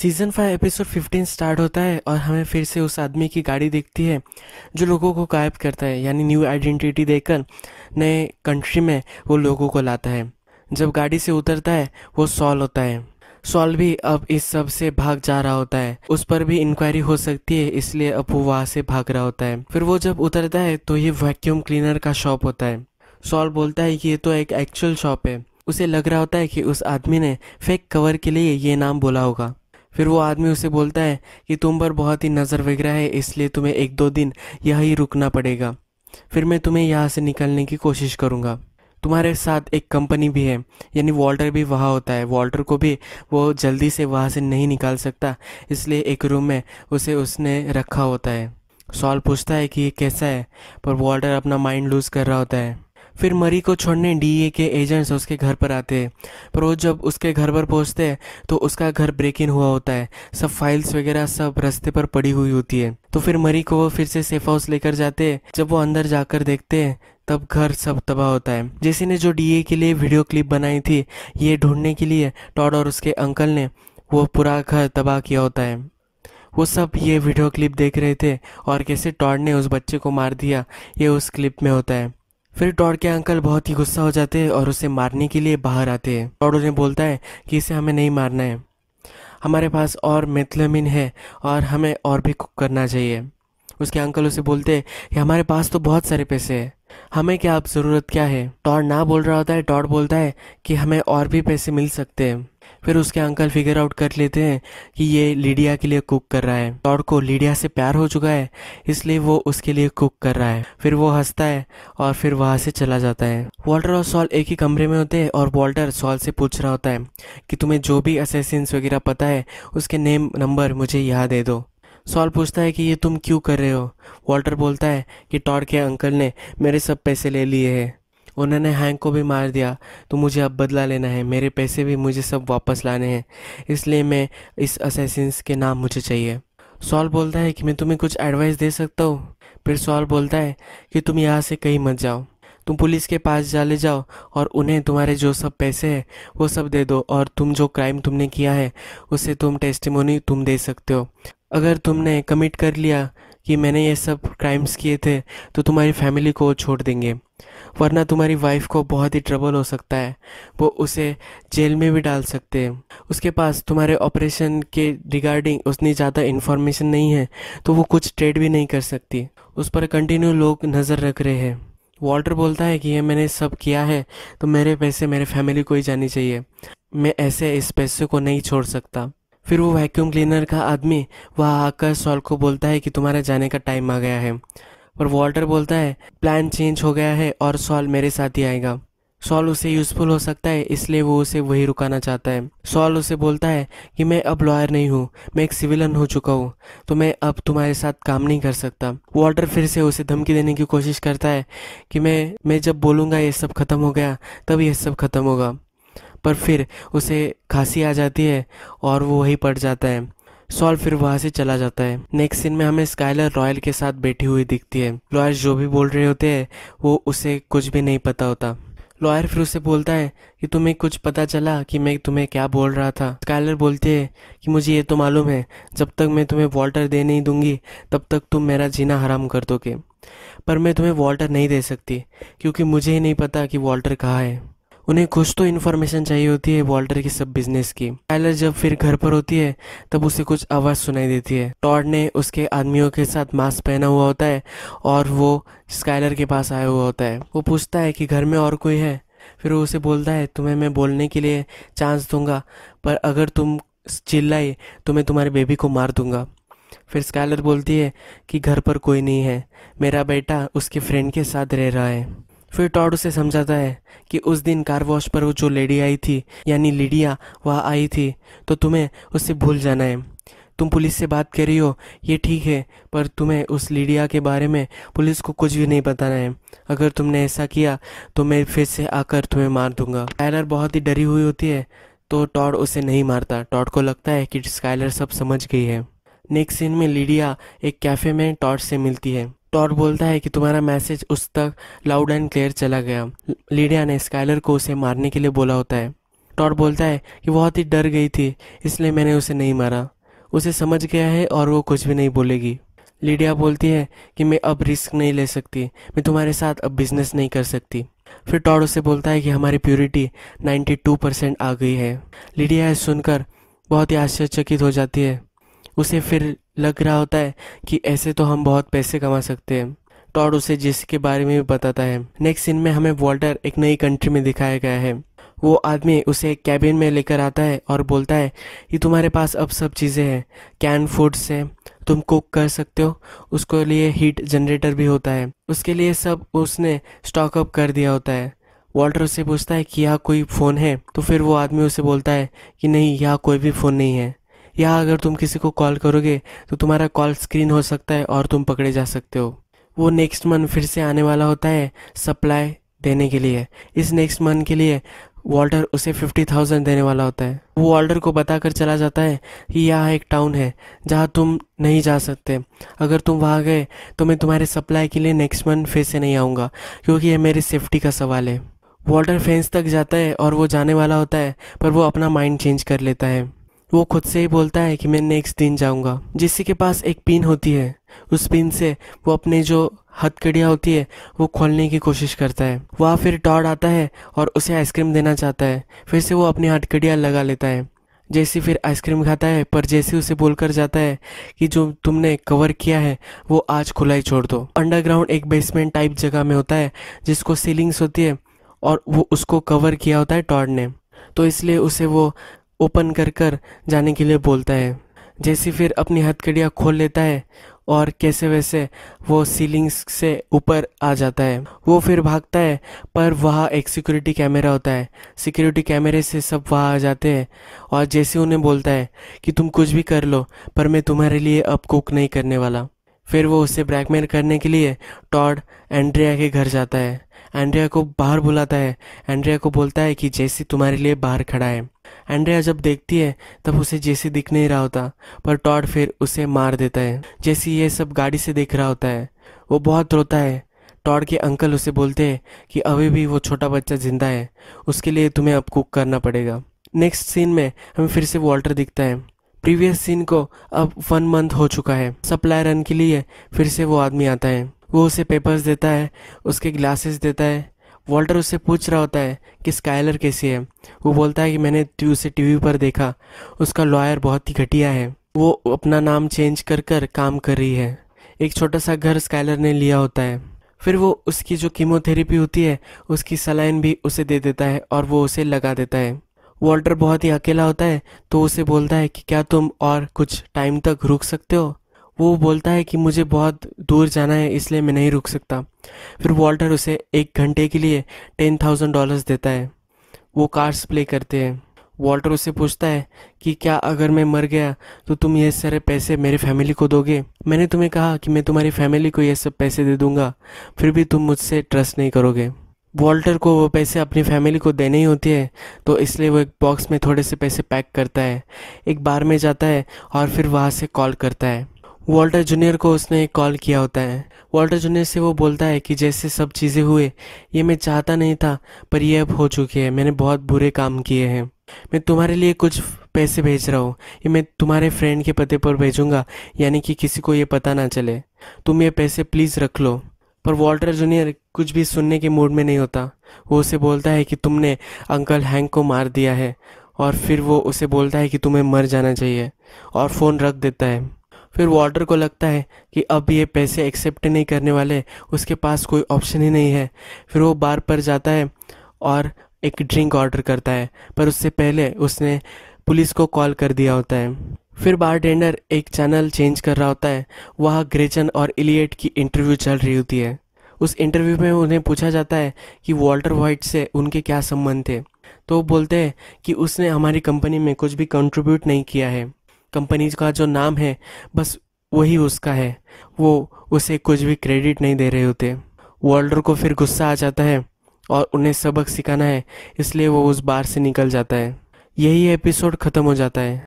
season five episode fifteen start होता है और हमें फिर से उस आदमी की गाड़ी दिखती है जो लोगों को गायब करता है यानी न्यू आइडेंटिटी देकर नए कंट्री में वो लोगों को लाता है जब गाड़ी से उतरता है वो सॉल होता है सॉल भी अब इस सब से भाग जा रहा होता है उस पर भी इंक्वायरी हो सकती है इसलिए अब वो वहाँ से भाग रहा होता है फिर वो जब उतरता है तो ये वैक्यूम क्लीनर का शॉप होता है सॉल बोलता है कि ये तो एक एक्चुअल शॉप है उसे लग रहा होता है कि उस आदमी ने फेक कवर के लिए ये नाम बोला होगा फिर वो आदमी उसे बोलता है कि तुम पर बहुत ही नज़र वगैरह है इसलिए तुम्हें एक दो दिन यहीं रुकना पड़ेगा फिर मैं तुम्हें यहाँ से निकलने की कोशिश करूँगा तुम्हारे साथ एक कंपनी भी है यानी वॉल्टर भी वहाँ होता है वॉल्टर को भी वो जल्दी से वहाँ से नहीं निकाल सकता इसलिए एक रूम में उसे उसने रखा होता है सॉल पूछता है कि ये कैसा है पर वॉल्टर अपना माइंड लूज़ कर रहा होता है फिर मरी को छोड़ने डीए के एजेंट्स उसके घर पर आते हैं पर वो जब उसके घर पर पहुंचते हैं तो उसका घर ब्रेक इन हुआ होता है सब फाइल्स वगैरह सब रास्ते पर पड़ी हुई होती है तो फिर मरी को वो फिर से सेफ हाउस लेकर जाते हैं जब वो अंदर जाकर देखते हैं तब घर सब तबाह होता है जैसे ने जो डीए के लिए वीडियो क्लिप बनाई थी ये ढूंढने के लिए टॉड और उसके अंकल ने वो पूरा घर तबाह किया होता है वो सब ये वीडियो क्लिप देख रहे थे और कैसे टॉड ने उस बच्चे को मार दिया ये उस क्लिप में होता है फिर टॉड के अंकल बहुत ही गुस्सा हो जाते हैं और उसे मारने के लिए बाहर आते हैं टॉड उन्हें बोलता है कि इसे हमें नहीं मारना है हमारे पास और मेथलमिन है और हमें और भी कुक करना चाहिए उसके अंकल उसे बोलते हैं कि हमारे पास तो बहुत सारे पैसे हैं हमें क्या अब ज़रूरत क्या है टॉड ना बोल रहा होता है टॉड बोलता है कि हमें और भी पैसे मिल सकते हैं फिर उसके अंकल फिगर आउट कर लेते हैं कि ये लीडिया के लिए कुक कर रहा है टॉड को लीडिया से प्यार हो चुका है इसलिए वो उसके लिए कुक कर रहा है फिर वो हंसता है और फिर वहाँ से चला जाता है वॉल्टर और सॉल एक ही कमरे में होते हैं और वॉल्टर सॉल से पूछ रहा होता है कि तुम्हें जो भी असेसिन्स वगैरह पता है उसके नेम नंबर मुझे यहाँ दे दो सॉल पूछता है कि ये तुम क्यों कर रहे हो वॉल्टर बोलता है कि टॉड के अंकल ने मेरे सब पैसे ले लिए हैं उन्होंने हैंक को भी मार दिया तो मुझे अब बदला लेना है मेरे पैसे भी मुझे सब वापस लाने हैं इसलिए मैं इस असेसिंस के नाम मुझे चाहिए सॉल बोलता है कि मैं तुम्हें कुछ एडवाइस दे सकता हूँ फिर सॉल बोलता है कि तुम यहाँ से कहीं मत जाओ तुम पुलिस के पास ले जाओ और उन्हें तुम्हारे जो सब पैसे हैं वो सब दे दो और तुम जो क्राइम तुमने किया है उससे तुम टेस्टिमोनी तुम दे सकते हो अगर तुमने कमिट कर लिया कि मैंने ये सब क्राइम्स किए थे तो तुम्हारी फैमिली को छोड़ देंगे वरना तुम्हारी वाइफ को बहुत ही ट्रबल हो सकता है वो उसे जेल में भी डाल सकते हैं उसके पास तुम्हारे ऑपरेशन के रिगार्डिंग उतनी ज़्यादा इन्फॉर्मेशन नहीं है तो वो कुछ ट्रेड भी नहीं कर सकती उस पर कंटिन्यू लोग नज़र रख रहे हैं वॉल्टर बोलता है कि ये मैंने सब किया है तो मेरे पैसे मेरे फैमिली को ही जानी चाहिए मैं ऐसे इस पैसे को नहीं छोड़ सकता फिर वो वैक्यूम क्लीनर का आदमी वहाँ आकर सॉल को बोलता है कि तुम्हारे जाने का टाइम आ गया है पर वॉल्टर बोलता है प्लान चेंज हो गया है और सॉल मेरे साथ ही आएगा सॉल उसे यूज़फुल हो सकता है इसलिए वो उसे वही रुकाना चाहता है सॉल उसे बोलता है कि मैं अब लॉयर नहीं हूँ मैं एक सिविलन हो चुका हूँ तो मैं अब तुम्हारे साथ काम नहीं कर सकता वॉल्टर फिर से उसे धमकी देने की कोशिश करता है कि मैं मैं जब बोलूँगा ये सब खत्म हो गया तब यह सब खत्म होगा पर फिर उसे खांसी आ जाती है और वो वहीं पड़ जाता है सॉल फिर वहाँ से चला जाता है नेक्स्ट सीन में हमें स्काइलर रॉयल के साथ बैठी हुई दिखती है लॉयर जो भी बोल रहे होते हैं वो उसे कुछ भी नहीं पता होता लॉयर फिर उसे बोलता है कि तुम्हें कुछ पता चला कि मैं तुम्हें क्या बोल रहा था स्काइलर बोलती है कि मुझे ये तो मालूम है जब तक मैं तुम्हें वॉल्टर दे नहीं दूंगी तब तक तुम मेरा जीना हराम कर दोगे पर मैं तुम्हें वॉल्टर नहीं दे सकती क्योंकि मुझे ही नहीं पता कि वॉल्टर कहाँ है उन्हें कुछ तो इन्फॉर्मेशन चाहिए होती है वॉल्टर की सब बिजनेस की टाइलर जब फिर घर पर होती है तब उसे कुछ आवाज़ सुनाई देती है टॉड ने उसके आदमियों के साथ मास्क पहना हुआ होता है और वो स्काइलर के पास आया हुआ होता है वो पूछता है कि घर में और कोई है फिर वो उसे बोलता है तुम्हें मैं बोलने के लिए चांस दूंगा पर अगर तुम चिल्लाई तो मैं तुम्हारे बेबी को मार दूंगा फिर स्काइलर बोलती है कि घर पर कोई नहीं है मेरा बेटा उसके फ्रेंड के साथ रह रहा है फिर टॉड उसे समझाता है कि उस दिन कार वॉश पर वो जो लेडी आई थी यानी लिडिया वह आई थी तो तुम्हें उससे भूल जाना है तुम पुलिस से बात कर रही हो ये ठीक है पर तुम्हें उस लीडिया के बारे में पुलिस को कुछ भी नहीं बताना है अगर तुमने ऐसा किया तो मैं फिर से आकर तुम्हें मार दूंगा टायलर बहुत ही डरी हुई होती है तो टॉड उसे नहीं मारता टॉड को लगता है कि स्काइलर सब समझ गई है नेक्स्ट सीन में लीडिया एक कैफ़े में टॉर्च से मिलती है टॉर्च बोलता है कि तुम्हारा मैसेज उस तक लाउड एंड क्लियर चला गया लीडिया ने स्काइलर को उसे मारने के लिए बोला होता है टॉर्च बोलता है कि बहुत ही डर गई थी इसलिए मैंने उसे नहीं मारा उसे समझ गया है और वो कुछ भी नहीं बोलेगी लीडिया बोलती है कि मैं अब रिस्क नहीं ले सकती मैं तुम्हारे साथ अब बिजनेस नहीं कर सकती फिर टॉड उसे बोलता है कि हमारी प्योरिटी 92 परसेंट आ गई है लीडिया सुनकर बहुत ही आश्चर्यचकित हो जाती है उसे फिर लग रहा होता है कि ऐसे तो हम बहुत पैसे कमा सकते हैं टॉड उसे जेसी के बारे में भी बताता है नेक्स्ट सीन में हमें वॉल्टर एक नई कंट्री में दिखाया गया है वो आदमी उसे एक कैबिन में लेकर आता है और बोलता है कि तुम्हारे पास अब सब चीज़ें हैं कैन फूड्स हैं तुम कुक कर सकते हो उसके लिए हीट जनरेटर भी होता है उसके लिए सब उसने स्टॉक अप कर दिया होता है वॉल्टर उसे पूछता है कि यहाँ कोई फ़ोन है तो फिर वो आदमी उसे बोलता है कि नहीं यहाँ कोई भी फ़ोन नहीं है या अगर तुम किसी को कॉल करोगे तो तुम्हारा कॉल स्क्रीन हो सकता है और तुम पकड़े जा सकते हो वो नेक्स्ट मंथ फिर से आने वाला होता है सप्लाई देने के लिए इस नेक्स्ट मंथ के लिए वॉल्टर उसे फिफ्टी थाउजेंड देने वाला होता है वो वॉल्टर को बताकर चला जाता है कि यह एक टाउन है जहाँ तुम नहीं जा सकते अगर तुम वहाँ गए तो मैं तुम्हारे सप्लाई के लिए नेक्स्ट मंथ फिर से नहीं आऊँगा क्योंकि यह मेरी सेफ्टी का सवाल है वॉल्टर फेंस तक जाता है और वो जाने वाला होता है पर वो अपना माइंड चेंज कर लेता है वो खुद से ही बोलता है कि मैं नेक्स्ट दिन जाऊंगा जिसी के पास एक पिन होती है उस पिन से वो अपने जो हथकड़ियाँ होती है वो खोलने की कोशिश करता है वह फिर टॉड आता है और उसे आइसक्रीम देना चाहता है फिर से वो अपनी हथकड़ियाँ लगा लेता है जैसी फिर आइसक्रीम खाता है पर जैसे उसे बोलकर जाता है कि जो तुमने कवर किया है वो आज खुला ही छोड़ दो अंडरग्राउंड एक बेसमेंट टाइप जगह में होता है जिसको सीलिंग्स होती है और वो उसको कवर किया होता है टॉड ने तो इसलिए उसे वो ओपन कर कर जाने के लिए बोलता है जैसे फिर अपनी हथकड़ियाँ खोल लेता है और कैसे वैसे वो सीलिंग से ऊपर आ जाता है वो फिर भागता है पर वहाँ एक सिक्योरिटी कैमरा होता है सिक्योरिटी कैमरे से सब वहाँ आ जाते हैं और जैसे उन्हें बोलता है कि तुम कुछ भी कर लो पर मैं तुम्हारे लिए अब कुक नहीं करने वाला फिर वो उसे ब्लैकमेल करने के लिए टॉड एंड्रिया के घर जाता है एंड्रिया को बाहर बुलाता है एंड्रिया को बोलता है कि जेसी तुम्हारे लिए बाहर खड़ा है एंड्रिया जब देखती है तब उसे जेसी दिख नहीं रहा होता पर टॉड फिर उसे मार देता है जेसी ये सब गाड़ी से देख रहा होता है वो बहुत रोता है टॉड के अंकल उसे बोलते हैं कि अभी भी वो छोटा बच्चा जिंदा है उसके लिए तुम्हें अब कुक करना पड़ेगा नेक्स्ट सीन में हमें फिर से वॉल्टर दिखता है प्रीवियस सीन को अब वन मंथ हो चुका है सप्लाई रन के लिए फिर से वो आदमी आता है वो उसे पेपर्स देता है उसके ग्लासेस देता है वॉल्टर उससे पूछ रहा होता है कि स्काइलर कैसी है वो बोलता है कि मैंने उसे टीवी पर देखा उसका लॉयर बहुत ही घटिया है वो अपना नाम चेंज कर कर काम कर रही है एक छोटा सा घर स्काइलर ने लिया होता है फिर वो उसकी जो कीमोथेरेपी होती है उसकी सलाइन भी उसे दे देता है और वो उसे लगा देता है वॉल्टर बहुत ही अकेला होता है तो उसे बोलता है कि क्या तुम और कुछ टाइम तक रुक सकते हो वो बोलता है कि मुझे बहुत दूर जाना है इसलिए मैं नहीं रुक सकता फिर वॉल्टर उसे एक घंटे के लिए टेन थाउजेंड डॉलर्स देता है वो कार्ड्स प्ले करते हैं वॉल्टर उसे पूछता है कि क्या अगर मैं मर गया तो तुम ये सारे पैसे मेरे फैमिली को दोगे मैंने तुम्हें कहा कि मैं तुम्हारी फैमिली को ये सब पैसे दे दूंगा फिर भी तुम मुझसे ट्रस्ट नहीं करोगे वॉल्टर को वो पैसे अपनी फैमिली को देने ही होते हैं तो इसलिए वो एक बॉक्स में थोड़े से पैसे पैक करता है एक बार में जाता है और फिर वहाँ से कॉल करता है वॉल्टर जूनियर को उसने कॉल किया होता है वॉल्टर जूनियर से वो बोलता है कि जैसे सब चीज़ें हुए ये मैं चाहता नहीं था पर ये अब हो चुके हैं मैंने बहुत बुरे काम किए हैं मैं तुम्हारे लिए कुछ पैसे भेज रहा हूँ ये मैं तुम्हारे फ्रेंड के पते पर भेजूंगा यानी कि किसी को ये पता ना चले तुम ये पैसे प्लीज़ रख लो पर वॉल्टर जूनियर कुछ भी सुनने के मूड में नहीं होता वो उसे बोलता है कि तुमने अंकल हैंक को मार दिया है और फिर वो उसे बोलता है कि तुम्हें मर जाना चाहिए और फ़ोन रख देता है फिर वार्डर को लगता है कि अब ये पैसे एक्सेप्ट नहीं करने वाले उसके पास कोई ऑप्शन ही नहीं है फिर वो बार पर जाता है और एक ड्रिंक ऑर्डर करता है पर उससे पहले उसने पुलिस को कॉल कर दिया होता है फिर बारटेंडर एक चैनल चेंज कर रहा होता है वहाँ ग्रेचन और इलियट की इंटरव्यू चल रही होती है उस इंटरव्यू में उन्हें पूछा जाता है कि वॉल्टर वाइट से उनके क्या संबंध थे तो वो बोलते हैं कि उसने हमारी कंपनी में कुछ भी कंट्रीब्यूट नहीं किया है कंपनीज का जो नाम है बस वही उसका है वो उसे कुछ भी क्रेडिट नहीं दे रहे होते वॉल्डर को फिर गुस्सा आ जाता है और उन्हें सबक सिखाना है इसलिए वो उस बार से निकल जाता है यही एपिसोड ख़त्म हो जाता है